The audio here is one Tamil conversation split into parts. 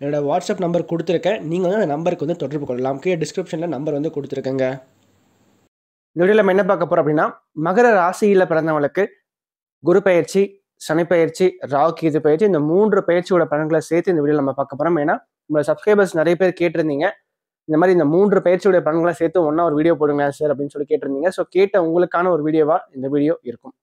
என்னோடய வாட்ஸ்அப் நம்பர் கொடுத்துருக்கேன் நீங்கள் வந்து அந்த நம்பருக்கு வந்து தொடர்பு கொள்ளலாம் கீழே டிஸ்கிரிப்ஷனில் நம்பர் வந்து கொடுத்துருக்கேங்க இந்த வீடியோ நம்ம என்ன பார்க்க போகிறோம் அப்படின்னா மகர ராசியில் பிறந்தவங்களுக்கு குரு பயிற்சி சனி பயிற்சி ராக்கி இது பயிற்சி இந்த மூன்று பயிற்சியோட பலன்களை சேர்த்து இந்த வீடியோவில் நம்ம பார்க்க போகிறோம் ஏன்னா உங்களோட சப்ஸ்கிரைபர்ஸ் நிறைய பேர் கேட்டிருந்தீங்க இந்த மாதிரி இந்த மூன்று பயிற்சியுடைய பலன்களை சேர்த்து ஒன்றா ஒரு வீடியோ போடுங்க சார் அப்படின்னு சொல்லி கேட்டிருந்தீங்க ஸோ கேட்ட உங்களுக்கான ஒரு வீடியோவாக இந்த வீடியோ இருக்கும்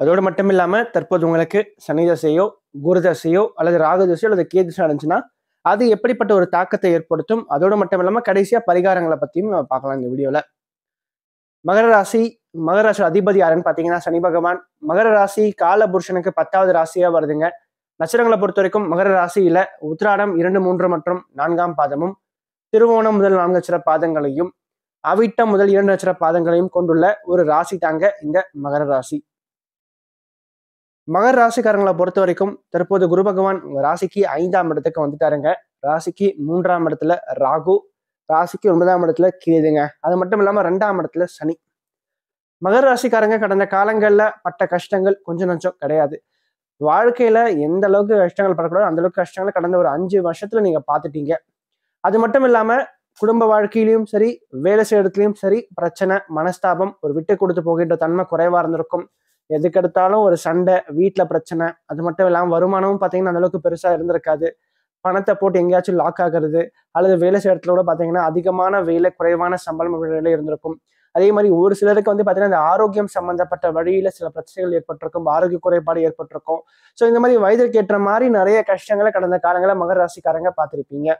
அதோடு மட்டும் இல்லாமல் தற்போது உங்களுக்கு சனி தசையோ குரு தசையோ அல்லது ராகு தசையோ அல்லது கேது தசையோ நடந்துச்சுன்னா அது எப்படிப்பட்ட ஒரு தாக்கத்தை ஏற்படுத்தும் அதோடு மட்டும் இல்லாமல் கடைசியாக பரிகாரங்களை பற்றியும் நம்ம பார்க்கலாம் இந்த வீடியோவில் மகர ராசி மகர ராசி அதிபதி யாருன்னு பார்த்தீங்கன்னா சனி பகவான் மகர ராசி கால புருஷனுக்கு பத்தாவது ராசியாக வருதுங்க நட்சத்திரங்களை பொறுத்த வரைக்கும் மகர ராசியில் உத்திராடம் இரண்டு மூன்று மற்றும் நான்காம் பாதமும் திருவோணம் முதல் நான்கு நட்சத்திர பாதங்களையும் அவிட்டம் முதல் இரண்டு நட்சத்திர பாதங்களையும் கொண்டுள்ள ஒரு ராசி தாங்க இந்த மகர ராசி மகர் ராசிக்காரங்களை பொறுத்த வரைக்கும் தற்போது குரு பகவான் உங்க ராசிக்கு ஐந்தாம் இடத்துக்கு வந்துட்டாருங்க ராசிக்கு மூன்றாம் இடத்துல ராகு ராசிக்கு ஒன்பதாம் இடத்துல கேதுங்க அது மட்டும் இல்லாம ரெண்டாம் இடத்துல சனி மகர் ராசிக்காரங்க கடந்த காலங்கள்ல பட்ட கஷ்டங்கள் கொஞ்சம் நஞ்சம் கிடையாது வாழ்க்கையில எந்த அளவுக்கு கஷ்டங்கள் படக்கூடாது அந்த அளவுக்கு கஷ்டங்களை கடந்த ஒரு அஞ்சு வருஷத்துல நீங்க பாத்துட்டீங்க அது மட்டும் இல்லாம குடும்ப வாழ்க்கையிலையும் சரி வேலை செய்யறதுலயும் சரி பிரச்சனை மனஸ்தாபம் ஒரு விட்டு கொடுத்து போகின்ற தன்மை குறைவா இருந்திருக்கும் எதுக்கெடுத்தாலும் ஒரு சண்டை வீட்டில் பிரச்சனை அது மட்டும் இல்லாமல் வருமானமும் பார்த்தீங்கன்னா அந்தளவுக்கு பெருசாக இருந்திருக்காது பணத்தை போட்டு எங்கேயாச்சும் லாக் ஆகிறது அல்லது வேலை செய்ய இடத்துல கூட பார்த்தீங்கன்னா அதிகமான வேலை குறைவான சம்பளம் வேலை இருந்திருக்கும் அதே மாதிரி ஒரு சிலருக்கு வந்து பார்த்தீங்கன்னா அந்த ஆரோக்கியம் சம்மந்தப்பட்ட வழியில் சில பிரச்சனைகள் ஏற்பட்டிருக்கும் ஆரோக்கிய குறைபாடு ஏற்பட்டிருக்கும் ஸோ இந்த மாதிரி வயதிற்கு ஏற்ற மாதிரி நிறைய கஷ்டங்களை கடந்த காலங்களில் மகர ராசிக்காரங்க பார்த்துருப்பீங்க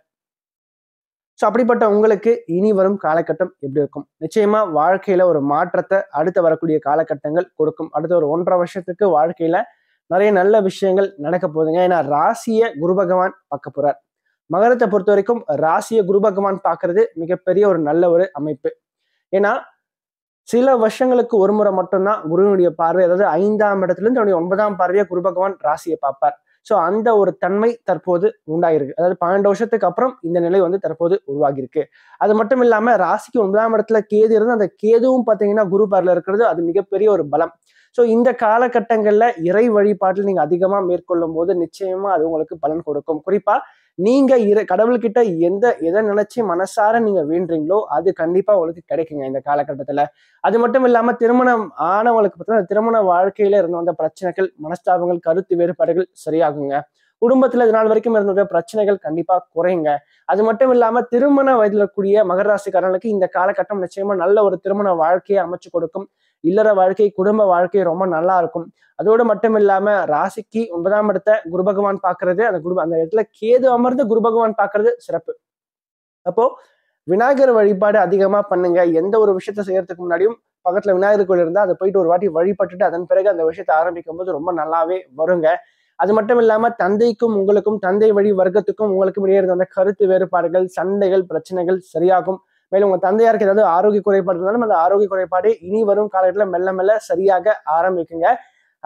ஸோ அப்படிப்பட்ட உங்களுக்கு இனி வரும் காலகட்டம் எப்படி இருக்கும் நிச்சயமா வாழ்க்கையில ஒரு மாற்றத்தை அடுத்து வரக்கூடிய காலகட்டங்கள் கொடுக்கும் அடுத்த ஒரு ஒன்றரை வருஷத்துக்கு வாழ்க்கையில நிறைய நல்ல விஷயங்கள் நடக்க போகுதுங்க ஏன்னா ராசிய குரு பகவான் பார்க்க போறார் மகரத்தை பொறுத்த வரைக்கும் ராசிய குரு பகவான் பார்க்கறது மிகப்பெரிய ஒரு நல்ல ஒரு அமைப்பு ஏன்னா சில வருஷங்களுக்கு ஒரு முறை மட்டும்தான் குருவினுடைய பார்வை அதாவது ஐந்தாம் இடத்துல இருந்து அவனுடைய ஒன்பதாம் பார்வையை குரு பகவான் ராசியை பார்ப்பார் ஸோ அந்த ஒரு தன்மை தற்போது உண்டாகிருக்கு அதாவது பன்னெண்டு வருஷத்துக்கு அப்புறம் இந்த நிலை வந்து தற்போது உருவாகியிருக்கு அது மட்டும் இல்லாமல் ராசிக்கு ஒன்பதாம் இடத்துல கேது இருந்து அந்த கேதுவும் பார்த்தீங்கன்னா குரு இருக்கிறது அது மிகப்பெரிய ஒரு பலம் ஸோ இந்த காலகட்டங்களில் இறை வழிபாட்டில் நீங்கள் அதிகமாக மேற்கொள்ளும் போது நிச்சயமாக அது உங்களுக்கு பலன் கொடுக்கும் குறிப்பாக நீங்க இற கடவுள்கிட்ட எந்த எதை நினைச்சு மனசார நீங்க வேண்டுறீங்களோ அது கண்டிப்பா உங்களுக்கு கிடைக்குங்க இந்த காலகட்டத்துல அது மட்டும் இல்லாம திருமணம் ஆனவங்களுக்கு பார்த்தீங்கன்னா திருமண வாழ்க்கையில இருந்து வந்த பிரச்சனைகள் மனஸ்தாபங்கள் கருத்து வேறுபாடுகள் சரியாகுங்க குடும்பத்துல இது நாள் வரைக்கும் இருந்த பிரச்சனைகள் கண்டிப்பா குறையுங்க அது மட்டும் இல்லாம திருமண வயதுல கூடிய மகராசிக்காரர்களுக்கு இந்த காலகட்டம் நிச்சயமா நல்ல ஒரு திருமண வாழ்க்கையை அமைச்சு கொடுக்கும் இல்லற வாழ்க்கை குடும்ப வாழ்க்கை ரொம்ப நல்லா இருக்கும் அதோடு மட்டும் இல்லாம ராசிக்கு ஒன்பதாம் இடத்த குரு பகவான் பாக்குறது அந்த குரு அந்த இடத்துல கேது அமர்ந்து குரு பகவான் பாக்குறது சிறப்பு அப்போ விநாயகர் வழிபாடு அதிகமா பண்ணுங்க எந்த ஒரு விஷயத்த செய்யறதுக்கு முன்னாடியும் பக்கத்துல விநாயகர் கோயில் இருந்தா அதை போயிட்டு ஒரு வாட்டி வழிபட்டுட்டு அதன் பிறகு அந்த விஷயத்த ஆரம்பிக்கும் போது ரொம்ப நல்லாவே வருங்க அது மட்டும் இல்லாமல் தந்தைக்கும் உங்களுக்கும் தந்தை வழி வர்க்கத்துக்கும் உங்களுக்கும் இடையே இருந்த கருத்து வேறுபாடுகள் சண்டைகள் பிரச்சனைகள் சரியாகும் மேலும் உங்கள் தந்தையாருக்கு ஏதாவது ஆரோக்கிய குறைபாடு இருந்தாலும் அந்த ஆரோக்கிய குறைபாடு இனி வரும் காலகட்டத்தில் மெல்ல மெல்ல சரியாக ஆரம்பிக்குங்க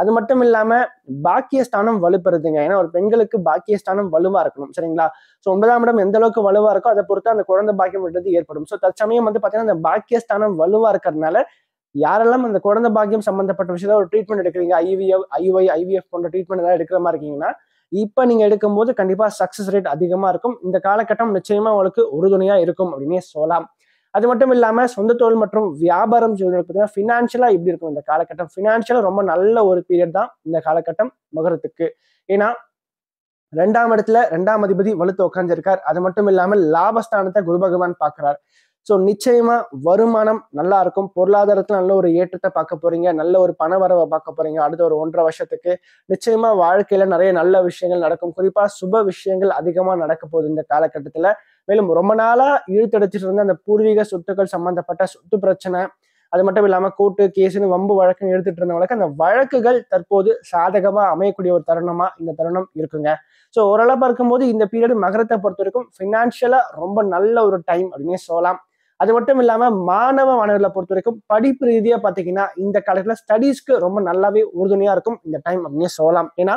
அது மட்டும் இல்லாம பாக்கியஸ்தானம் வலுப்பெறுதுங்க ஏன்னா ஒரு பெண்களுக்கு பாக்கியஸ்தானம் வலுவா இருக்கணும் சரிங்களா ஸோ ஒன்பதாம் இடம் எந்த அளவுக்கு வலுவா இருக்கோ அதை பொறுத்து அந்த குழந்தை பாக்கியம் ஏற்படும் ஸோ தற்சமயம் வந்து பார்த்தீங்கன்னா அந்த பாக்கியஸ்தானம் வலுவா இருக்கிறதுனால யாரெல்லாம் இந்த குழந்தை பாக்கியம் சம்பந்தப்பட்ட விஷயத்த ஒரு ட்ரீட்மெண்ட் எடுக்கிறீங்க ஐவிஎஃப் ஐஒய் ஐவிஎஃப் போன்ற ட்ரீட்மெண்ட் எதாவது எடுக்கிற மாதிரி இருக்கீங்கன்னா இப்போ எடுக்கும் எடுக்கும்போது கண்டிப்பா சக்ஸஸ் ரேட் அதிகமா இருக்கும் இந்த காலகட்டம் நிச்சயமா உங்களுக்கு உறுதுணையா இருக்கும் அப்படின்னே சொல்லலாம் அது மட்டும் இல்லாம சொந்த தொழில் மற்றும் வியாபாரம் பார்த்தீங்கன்னா ஃபினான்ஷியலாக எப்படி இருக்கும் இந்த காலகட்டம் ஃபினான்ஷியலாக ரொம்ப நல்ல ஒரு பீரியட் தான் இந்த காலகட்டம் மகரத்துக்கு ஏன்னா ரெண்டாம் இடத்துல ரெண்டாம் அதிபதி வலுத்து உட்காந்துருக்கார் அது மட்டும் இல்லாமல் லாபஸ்தானத்தை குரு பகவான் பார்க்கிறார் ஸோ நிச்சயமா வருமானம் நல்லா இருக்கும் பொருளாதாரத்தில் நல்ல ஒரு ஏற்றத்தை பார்க்க போறீங்க நல்ல ஒரு பண வரவை பார்க்க போறீங்க அடுத்த ஒரு ஒன்றரை வருஷத்துக்கு நிச்சயமா வாழ்க்கையில நிறைய நல்ல விஷயங்கள் நடக்கும் குறிப்பா சுப விஷயங்கள் அதிகமா நடக்க போகுது இந்த காலகட்டத்துல மேலும் ரொம்ப நாளா இழுத்தடிச்சிட்டு இருந்த அந்த பூர்வீக சொத்துக்கள் சம்பந்தப்பட்ட சொத்து பிரச்சனை அது மட்டும் இல்லாம கூட்டு கேசுன்னு வம்பு வழக்குன்னு எடுத்துட்டு வழக்கு அந்த வழக்குகள் தற்போது சாதகமா அமையக்கூடிய ஒரு தருணமா இந்த தருணம் இருக்குங்க ஸோ ஓரளவு பார்க்கும்போது இந்த பீரியடு மகரத்தை பொறுத்த வரைக்கும் ஃபினான்ஷியலாக ரொம்ப நல்ல ஒரு டைம் அப்படின்னே சொல்லலாம் அது மட்டும் இல்லாம மாணவ மாணவர்களை பொறுத்த வரைக்கும் படிப்பு ரீதியா பாத்தீங்கன்னா இந்த காலத்துல ஸ்டடீஸ்க்கு ரொம்ப நல்லாவே உறுதுணையா இருக்கும் இந்த டைம் அப்படின்னு சொல்லலாம் ஏன்னா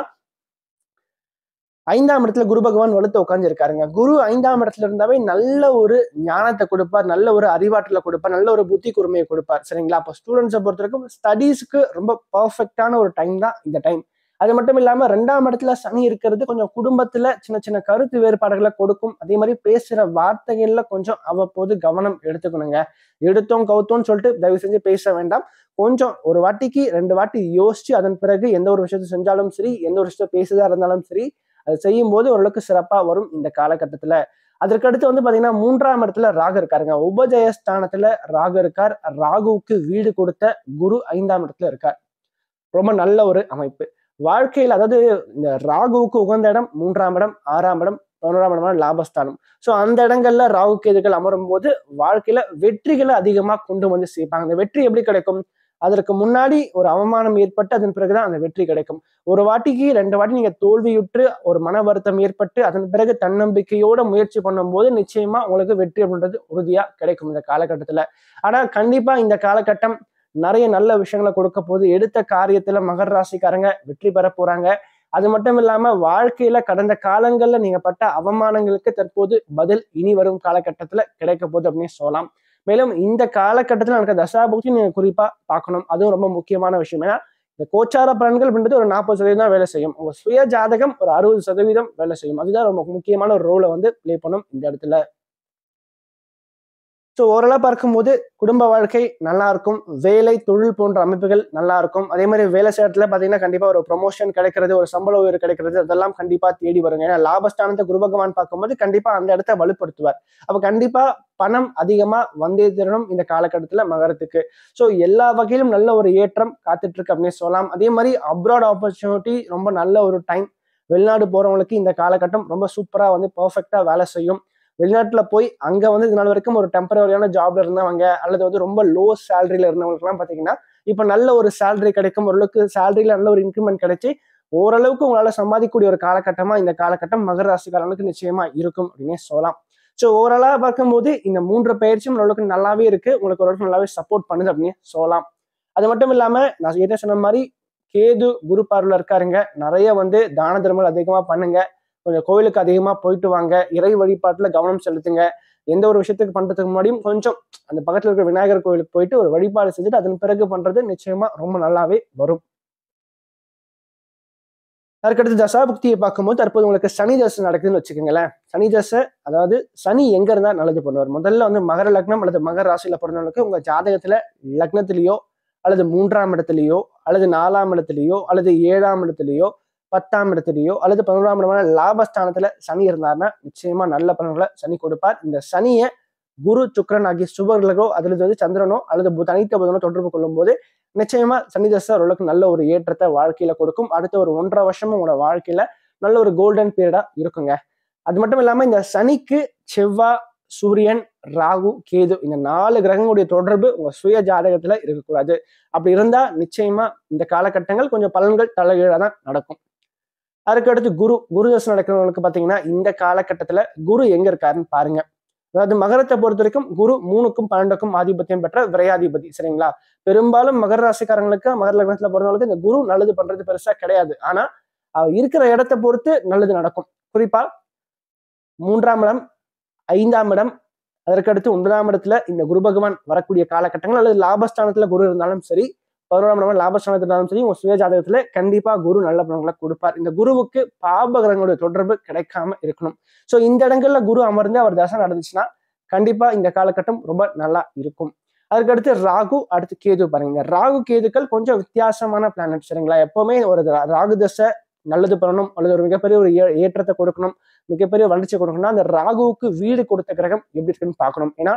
ஐந்தாம் இடத்துல குரு பகவான் வலுத்து உட்காந்துருக்காருங்க குரு ஐந்தாம் இடத்துல இருந்தாவே நல்ல ஒரு ஞானத்தை கொடுப்பார் நல்ல ஒரு அறிவாற்றலை கொடுப்பார் நல்ல ஒரு புத்தி கூர்மையை கொடுப்பார் சரிங்களா அப்போ ஸ்டூடெண்ட்ஸை பொறுத்த வரைக்கும் ஸ்டடீஸ்க்கு ரொம்ப பர்ஃபெக்டான ஒரு டைம் தான் இந்த டைம் அது மட்டும் இல்லாம ரெண்டாம் இடத்துல சனி இருக்கிறது கொஞ்சம் குடும்பத்துல சின்ன சின்ன கருத்து வேறுபாடுகளை கொடுக்கும் அதே மாதிரி பேசுற வார்த்தைகள்ல கொஞ்சம் அவ்வப்போது கவனம் எடுத்துக்கணுங்க எடுத்தோம் கவுத்தோம்னு சொல்லிட்டு தயவு செஞ்சு பேச வேண்டாம் கொஞ்சம் ஒரு வாட்டிக்கு ரெண்டு வாட்டி யோசிச்சு அதன் பிறகு எந்த ஒரு விஷயத்த செஞ்சாலும் சரி எந்த ஒரு விஷயத்த பேசுதா இருந்தாலும் சரி அது செய்யும் போது ஓரளவுக்கு சிறப்பா வரும் இந்த காலகட்டத்துல அதற்கடுத்து வந்து பாத்தீங்கன்னா மூன்றாம் இடத்துல ராகு இருக்காருங்க உபஜயஸ்தானத்துல ராகு இருக்கார் ராகுவுக்கு வீடு கொடுத்த குரு ஐந்தாம் இடத்துல இருக்கார் ரொம்ப நல்ல ஒரு அமைப்பு வாழ்க்கையில் அதாவது இந்த ராகுவுக்கு உகந்த இடம் மூன்றாம் இடம் ஆறாம் இடம் பதினோராம் இடமான லாபஸ்தானம் ஸோ அந்த இடங்கள்ல ராகு கேதுகள் அமரும் போது வாழ்க்கையில வெற்றிகளை அதிகமாக கொண்டு வந்து சேர்ப்பாங்க அந்த வெற்றி எப்படி கிடைக்கும் அதற்கு முன்னாடி ஒரு அவமானம் ஏற்பட்டு அதன் பிறகுதான் அந்த வெற்றி கிடைக்கும் ஒரு வாட்டிக்கு ரெண்டு வாட்டி நீங்க தோல்வியுற்று ஒரு மன வருத்தம் ஏற்பட்டு அதன் பிறகு தன்னம்பிக்கையோட முயற்சி பண்ணும்போது நிச்சயமா உங்களுக்கு வெற்றி அப்படின்றது உறுதியா கிடைக்கும் இந்த காலகட்டத்துல ஆனா கண்டிப்பா இந்த காலகட்டம் நிறைய நல்ல விஷயங்களை கொடுக்க போது எடுத்த காரியத்துல மகர் ராசிக்காரங்க வெற்றி பெற போறாங்க அது மட்டும் இல்லாம வாழ்க்கையில கடந்த காலங்கள்ல நீங்க பட்ட அவமானங்களுக்கு தற்போது பதில் இனி வரும் காலகட்டத்துல கிடைக்க போகுது அப்படின்னு சொல்லலாம் மேலும் இந்த காலகட்டத்தில் நடக்க தசாபுக்தி நீங்க குறிப்பா பார்க்கணும் அதுவும் ரொம்ப முக்கியமான விஷயம் ஏன்னா இந்த கோச்சார பலன்கள் அப்படின்றது ஒரு நாற்பது சதவீதம் தான் வேலை செய்யும் உங்க சுய ஜாதகம் ஒரு அறுபது சதவீதம் வேலை செய்யும் அதுதான் ரொம்ப முக்கியமான ஒரு ரோலை வந்து பிளே பண்ணும் இந்த இடத்துல ஸோ ஓரளவு பார்க்கும்போது குடும்ப வாழ்க்கை நல்லா இருக்கும் வேலை தொழில் போன்ற அமைப்புகள் நல்லா இருக்கும் அதே மாதிரி வேலை செய்யறதுல பார்த்தீங்கன்னா கண்டிப்பாக ஒரு ப்ரொமோஷன் கிடைக்கிறது ஒரு சம்பள உயர் கிடைக்கிறது அதெல்லாம் கண்டிப்பாக தேடி வருங்க ஏன்னா லாபஸ்தானத்தை குரு பகவான் பார்க்கும்போது கண்டிப்பாக அந்த இடத்த வலுப்படுத்துவார் அப்போ கண்டிப்பாக பணம் அதிகமாக வந்தே திறனும் இந்த காலகட்டத்தில் மகரத்துக்கு ஸோ எல்லா வகையிலும் நல்ல ஒரு ஏற்றம் இருக்கு அப்படின்னு சொல்லலாம் அதே மாதிரி அப்ராட் ஆப்பர்ச்சுனிட்டி ரொம்ப நல்ல ஒரு டைம் வெளிநாடு போகிறவங்களுக்கு இந்த காலகட்டம் ரொம்ப சூப்பராக வந்து பர்ஃபெக்டா வேலை செய்யும் வெளிநாட்டில் போய் அங்கே வந்து இது நாள் வரைக்கும் ஒரு டெம்பரரியான ஜாப்ல இருந்தவங்க அல்லது வந்து ரொம்ப லோ சேலரியில் இருந்தவங்களுக்குலாம் பாத்தீங்கன்னா இப்போ நல்ல ஒரு சேலரி கிடைக்கும் ஓரளவுக்கு சேலரியில் நல்ல ஒரு இன்க்ரிமெண்ட் கிடைச்சி ஓரளவுக்கு உங்களால் சம்பாதிக்கக்கூடிய ஒரு காலகட்டமா இந்த காலகட்டம் மகர காலங்களுக்கு நிச்சயமாக இருக்கும் அப்படின்னே சொல்லலாம் ஸோ ஓவராலாக பார்க்கும்போது இந்த மூன்று பயிற்சியும் ஓரளவுக்கு நல்லாவே இருக்குது உங்களுக்கு ஓரளவுக்கு நல்லாவே சப்போர்ட் பண்ணுது அப்படின்னு சொல்லலாம் அது மட்டும் இல்லாமல் நான் ஏற்கனவே சொன்ன மாதிரி கேது குரு பார்வையில் இருக்காருங்க நிறைய வந்து தான தர்மங்கள் அதிகமாக பண்ணுங்கள் கொஞ்சம் கோவிலுக்கு அதிகமாக போயிட்டு வாங்க இறை வழிபாட்டில் கவனம் செலுத்துங்க எந்த ஒரு விஷயத்துக்கு பண்ணுறதுக்கு முன்னாடியும் கொஞ்சம் அந்த பக்கத்தில் இருக்கிற விநாயகர் கோவிலுக்கு போயிட்டு ஒரு வழிபாடு செஞ்சுட்டு அதன் பிறகு பண்ணுறது நிச்சயமாக ரொம்ப நல்லாவே வரும் அதுக்கடுத்து தசாபக்தியை பார்க்கும்போது தற்போது உங்களுக்கு சனி தசை நடக்குதுன்னு வச்சுக்கோங்களேன் சனி தசை அதாவது சனி எங்க இருந்தா நல்லது பண்ணுவார் முதல்ல வந்து மகர லக்னம் அல்லது மகர ராசியில பிறந்தவங்களுக்கு உங்க ஜாதகத்துல லக்னத்திலேயோ அல்லது மூன்றாம் இடத்துலையோ அல்லது நாலாம் இடத்துலையோ அல்லது ஏழாம் இடத்துலையோ பத்தாம் இடத்துலையோ அல்லது பதினோராம் இடமான லாபஸ்தானத்துல சனி இருந்தாருன்னா நிச்சயமா நல்ல பலன்களை சனி கொடுப்பார் இந்த சனியை குரு சுக்கரன் ஆகிய சுபர்களோ அதுல வந்து சந்திரனோ அல்லது தனித்த புதனோ தொடர்பு கொள்ளும் போது நிச்சயமா சனி தசை ஓரளவுக்கு நல்ல ஒரு ஏற்றத்தை வாழ்க்கையில கொடுக்கும் அடுத்த ஒரு ஒன்றரை வருஷமும் உங்களோட வாழ்க்கையில நல்ல ஒரு கோல்டன் பீரியடா இருக்குங்க அது மட்டும் இல்லாம இந்த சனிக்கு செவ்வாய் சூரியன் ராகு கேது இந்த நாலு கிரகங்களுடைய தொடர்பு உங்க சுய ஜாதகத்துல இருக்கக்கூடாது அப்படி இருந்தா நிச்சயமா இந்த காலகட்டங்கள் கொஞ்சம் பலன்கள் தலைகீழாக தான் நடக்கும் அதுக்கடுத்து குரு குரு தசை நடக்கிறவங்களுக்கு பார்த்தீங்கன்னா இந்த காலகட்டத்தில் குரு எங்க இருக்காருன்னு பாருங்க அதாவது மகரத்தை பொறுத்த வரைக்கும் குரு மூணுக்கும் பன்னெண்டுக்கும் ஆதிபத்தியம் பெற்ற விரையாதிபதி சரிங்களா பெரும்பாலும் மகர ராசிக்காரங்களுக்கு மகர லக்னத்துல பிறந்தவங்களுக்கு இந்த குரு நல்லது பண்றது பெருசா கிடையாது ஆனா இருக்கிற இடத்த பொறுத்து நல்லது நடக்கும் குறிப்பா மூன்றாம் இடம் ஐந்தாம் இடம் அதற்கடுத்து ஒன்பதாம் இடத்துல இந்த குரு பகவான் வரக்கூடிய காலகட்டங்கள் அல்லது லாபஸ்தானத்துல குரு இருந்தாலும் சரி பதினோராம் நம்ம லாபஸ்தானத்தினாலும் சரி உங்க சுய ஜாதகத்துல கண்டிப்பா குரு நல்ல பலன்களை கொடுப்பார் இந்த குருவுக்கு பாபகிரகங்களுடைய தொடர்பு கிடைக்காம இருக்கணும் சோ இந்த இடங்கள்ல குரு அமர்ந்து அவர் தசை நடந்துச்சுன்னா கண்டிப்பா இந்த காலகட்டம் ரொம்ப நல்லா இருக்கும் அதுக்கடுத்து ராகு அடுத்து கேது பாருங்க ராகு கேதுக்கள் கொஞ்சம் வித்தியாசமான பிளானட் சரிங்களா எப்பவுமே ஒரு ராகு தசை நல்லது பண்ணணும் அல்லது ஒரு மிகப்பெரிய ஒரு ஏற்றத்தை கொடுக்கணும் மிகப்பெரிய வளர்ச்சி கொடுக்கணும்னா அந்த ராகுவுக்கு வீடு கொடுத்த கிரகம் எப்படி இருக்குன்னு பார்க்கணும் ஏன்னா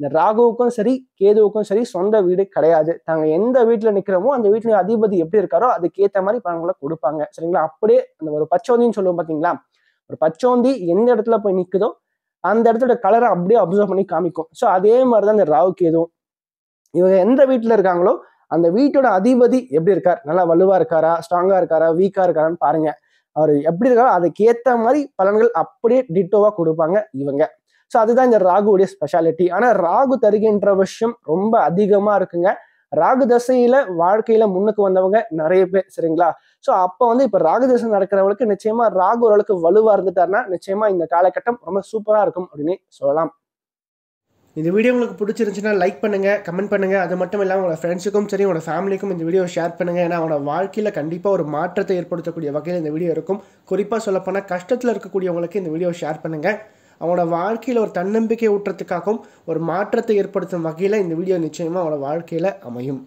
இந்த ராகுவுக்கும் சரி கேதுவுக்கும் சரி சொந்த வீடு கிடையாது தாங்க எந்த வீட்டில் நிக்கிறோமோ அந்த வீட்டில் அதிபதி எப்படி இருக்காரோ அதுக்கு மாதிரி பணங்களை கொடுப்பாங்க சரிங்களா அப்படியே அந்த ஒரு பச்சோந்தின்னு சொல்லுவோம் பாத்தீங்களா ஒரு பச்சோந்தி எந்த இடத்துல போய் நிற்குதோ அந்த இடத்துல கலரை அப்படியே அப்சர்வ் பண்ணி காமிக்கும் ஸோ அதே மாதிரி தான் இந்த ராகு கேதுவும் இவங்க எந்த வீட்டில் இருக்காங்களோ அந்த வீட்டோட அதிபதி எப்படி இருக்கார் நல்லா வலுவா இருக்காரா ஸ்ட்ராங்கா இருக்காரா வீக்கா இருக்காரான்னு பாருங்க அவர் எப்படி இருக்காரோ அதுக்கு மாதிரி பலன்கள் அப்படியே டிட்டோவா கொடுப்பாங்க இவங்க ஸோ அதுதான் இந்த ராகுவுடைய ஸ்பெஷாலிட்டி ஆனால் ராகு தருகின்ற விஷயம் ரொம்ப அதிகமாக இருக்குங்க ராகு தசையில வாழ்க்கையில முன்னுக்கு வந்தவங்க நிறைய பேர் சரிங்களா ஸோ அப்போ வந்து இப்போ ராகு தசை நடக்கிறவங்களுக்கு நிச்சயமா ராகு ஓரளவுக்கு வலுவா இருந்துட்டாருன்னா நிச்சயமா இந்த காலகட்டம் ரொம்ப சூப்பராக இருக்கும் அப்படின்னு சொல்லலாம் இந்த வீடியோ உங்களுக்கு பிடிச்சிருந்துச்சுன்னா லைக் பண்ணுங்கள் கமெண்ட் பண்ணுங்கள் அது மட்டும் இல்லாமல் உங்களோட ஃப்ரெண்ட்ஸுக்கும் சரி உங்களோட ஃபேமிலிக்கும் இந்த வீடியோ ஷேர் பண்ணுங்கள் ஏன்னா அவனோட வாழ்க்கையில் கண்டிப்பாக ஒரு மாற்றத்தை ஏற்படுத்தக்கூடிய வகையில் இந்த வீடியோ இருக்கும் குறிப்பாக சொல்லப்போனால் கஷ்டத்தில் இருக்கக்கூடியவங்களுக்கு இந்த வீடியோ ஷேர் பண்ணுங்கள் அவனோட வாழ்க்கையில் ஒரு தன்னம்பிக்கை ஊட்டுறதுக்காகவும் ஒரு மாற்றத்தை ஏற்படுத்தும் வகையில் இந்த வீடியோ நிச்சயமாக அவனோட வாழ்க்கையில் அமையும்